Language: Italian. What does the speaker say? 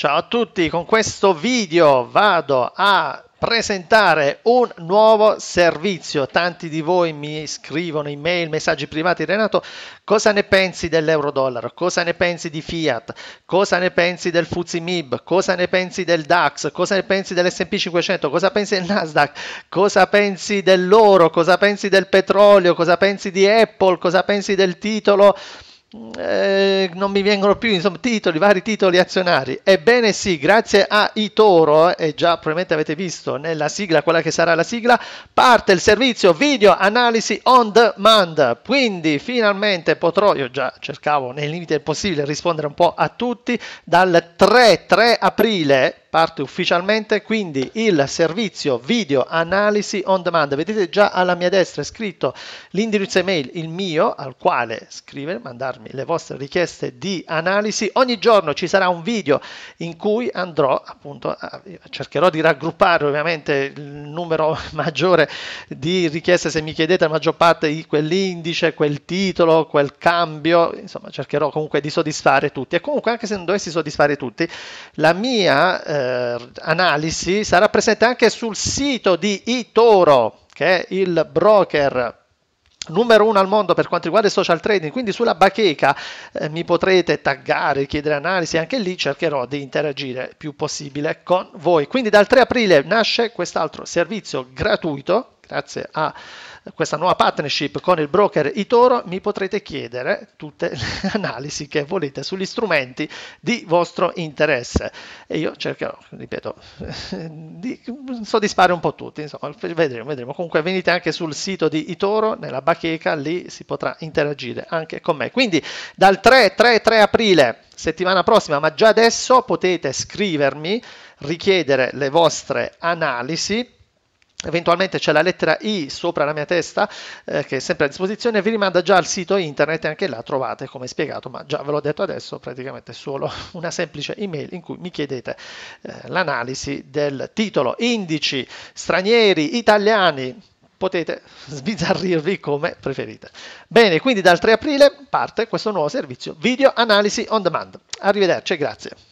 Ciao a tutti, con questo video vado a presentare un nuovo servizio. Tanti di voi mi scrivono email, messaggi privati, Renato, cosa ne pensi dell'euro-dollaro? Cosa ne pensi di Fiat? Cosa ne pensi del Fuzzy MIB? Cosa ne pensi del DAX? Cosa ne pensi dell'S&P 500? Cosa pensi del Nasdaq? Cosa pensi dell'oro? Cosa pensi del petrolio? Cosa pensi di Apple? Cosa pensi del titolo? eh, non mi vengono più insomma, titoli, vari titoli azionari. Ebbene sì, grazie a Itoro, eh, e già probabilmente avete visto nella sigla, quella che sarà la sigla, parte il servizio video analisi on demand. Quindi finalmente potrò, io già cercavo nel limite possibile rispondere un po' a tutti, dal 3-3 aprile parte ufficialmente quindi il servizio video analisi on demand. Vedete già alla mia destra è scritto l'indirizzo email, il mio, al quale scrivere, mandarmi le vostre richieste di analisi. Ogni giorno ci sarà un video in cui andrò appunto, a, cercherò di raggruppare ovviamente il numero maggiore di richieste se mi chiedete la maggior parte di quell'indice, quel titolo, quel cambio, insomma cercherò comunque di soddisfare tutti e comunque anche se non dovessi soddisfare tutti, la mia... Eh, eh, analisi sarà presente anche sul sito di eToro, che è il broker numero uno al mondo per quanto riguarda il social trading, quindi sulla bacheca eh, mi potrete taggare, chiedere analisi, anche lì cercherò di interagire il più possibile con voi. Quindi dal 3 aprile nasce quest'altro servizio gratuito grazie a questa nuova partnership con il broker Itoro mi potrete chiedere tutte le analisi che volete sugli strumenti di vostro interesse e io cercherò, ripeto, di soddisfare un po' tutti, insomma, vedremo, vedremo. Comunque venite anche sul sito di Itoro, nella bacheca, lì si potrà interagire anche con me. Quindi dal 3-3-3 aprile, settimana prossima, ma già adesso potete scrivermi, richiedere le vostre analisi Eventualmente c'è la lettera I sopra la mia testa eh, che è sempre a disposizione, vi rimanda già al sito internet e anche là trovate come spiegato, ma già ve l'ho detto adesso, praticamente solo una semplice email in cui mi chiedete eh, l'analisi del titolo indici stranieri italiani potete sbizzarrirvi come preferite. Bene, quindi dal 3 aprile parte questo nuovo servizio video analisi on demand. Arrivederci, e grazie.